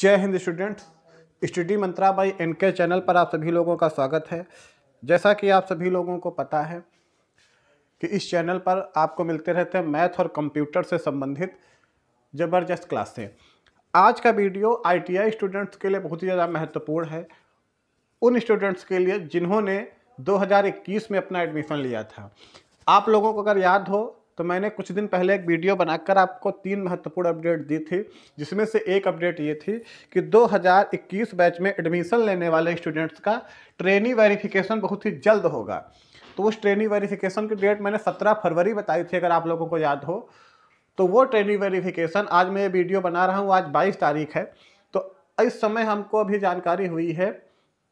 जय हिंद student study mantra by N K channel पर आप सभी लोगों का स्वागत है जैसा कि आप सभी लोगों को पता है कि इस चैनल पर आपको मिलते रहते हैं मैथ और कंप्यूटर से संबंधित ज़बरदस्त क्लासें आज का वीडियो आईटीआई स्टूडेंट्स के लिए बहुत ही ज़्यादा महत्वपूर्ण है उन स्टूडेंट्स के लिए जिन्होंने दो में अपना एडमिशन लिया था आप लोगों को अगर याद हो तो मैंने कुछ दिन पहले एक वीडियो बनाकर आपको तीन महत्वपूर्ण अपडेट दी थी जिसमें से एक अपडेट ये थी कि 2021 बैच में एडमिशन लेने वाले स्टूडेंट्स का ट्रेनी वेरिफिकेशन बहुत ही जल्द होगा तो उस ट्रेनी वेरिफिकेशन की डेट मैंने 17 फरवरी बताई थी अगर आप लोगों को याद हो तो वो ट्रेनी वेरिफिकेशन आज मैं ये वीडियो बना रहा हूँ आज बाईस तारीख है तो इस समय हमको अभी जानकारी हुई है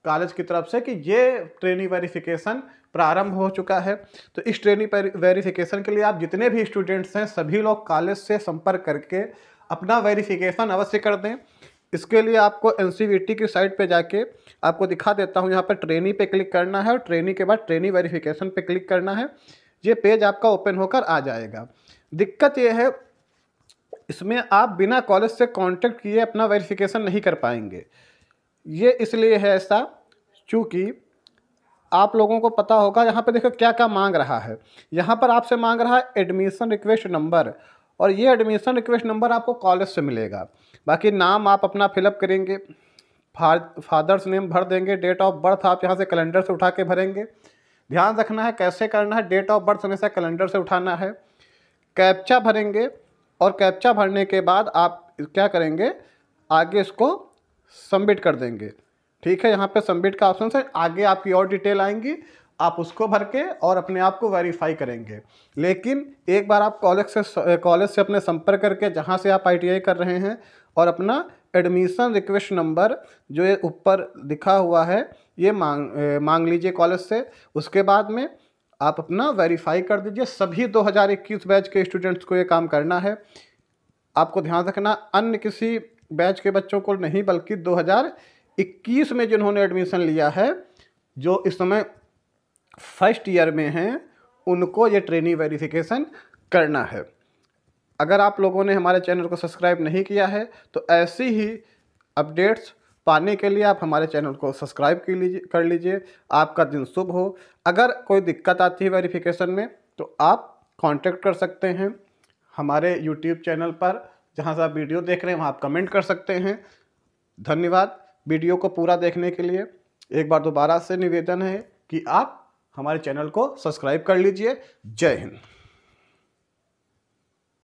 कॉलेज की तरफ से कि ये ट्रेनिंग वेरिफिकेशन प्रारंभ हो चुका है तो इस ट्रेनिंग वेरिफिकेशन के लिए आप जितने भी स्टूडेंट्स हैं सभी लोग कॉलेज से संपर्क करके अपना वेरिफिकेशन अवश्य कर दें इसके लिए आपको एन की साइट पे जाके आपको दिखा देता हूँ यहाँ पर ट्रेनी पे क्लिक करना है और ट्रेनी के बाद ट्रेनी वेरिफिकेशन पे क्लिक करना है ये पेज आपका ओपन होकर आ जाएगा दिक्कत ये है इसमें आप बिना कॉलेज से कांटेक्ट किए अपना वेरिफिकेशन नहीं कर पाएंगे ये इसलिए है ऐसा चूँकि आप लोगों को पता होगा यहाँ पे देखो क्या क्या मांग रहा है यहाँ पर आपसे मांग रहा है एडमिशन रिक्वेस्ट नंबर और ये एडमिशन रिक्वेस्ट नंबर आपको कॉलेज से मिलेगा बाकी नाम आप अपना फिलअप करेंगे फादर्स नेम भर देंगे डेट ऑफ बर्थ आप यहाँ से कैलेंडर से उठा के भरेंगे ध्यान रखना है कैसे करना है डेट ऑफ बर्थ हमेशा कैलेंडर से उठाना है कैप्चा भरेंगे और कैप्चा भरने के बाद आप क्या करेंगे आगे इसको सबमिट कर देंगे ठीक है यहाँ पे सबमिट का ऑप्शन है आगे आपकी और डिटेल आएंगी आप उसको भर के और अपने आप को वेरीफाई करेंगे लेकिन एक बार आप कॉलेज से कॉलेज से अपने संपर्क करके जहाँ से आप आई कर रहे हैं और अपना एडमिशन रिक्वेस्ट नंबर जो ये ऊपर दिखा हुआ है ये मांग मांग लीजिए कॉलेज से उसके बाद में आप अपना वेरीफाई कर दीजिए सभी 2021 बैच के स्टूडेंट्स को ये काम करना है आपको ध्यान रखना अन्य किसी बैच के बच्चों को नहीं बल्कि दो इक्कीस में जिन्होंने एडमिशन लिया है जो इस समय फर्स्ट ईयर में हैं उनको ये ट्रेनिंग वेरिफिकेशन करना है अगर आप लोगों ने हमारे चैनल को सब्सक्राइब नहीं किया है तो ऐसी ही अपडेट्स पाने के लिए आप हमारे चैनल को सब्सक्राइब कर लीजिए कर लीजिए आपका दिन शुभ हो अगर कोई दिक्कत आती है वेरिफिकेशन में तो आप कांटेक्ट कर सकते हैं हमारे यूट्यूब चैनल पर जहाँ से आप वीडियो देख रहे हैं वहाँ आप कमेंट कर सकते हैं धन्यवाद वीडियो को पूरा देखने के लिए एक बार दोबारा से निवेदन है कि आप हमारे चैनल को सब्सक्राइब कर लीजिए जय हिंद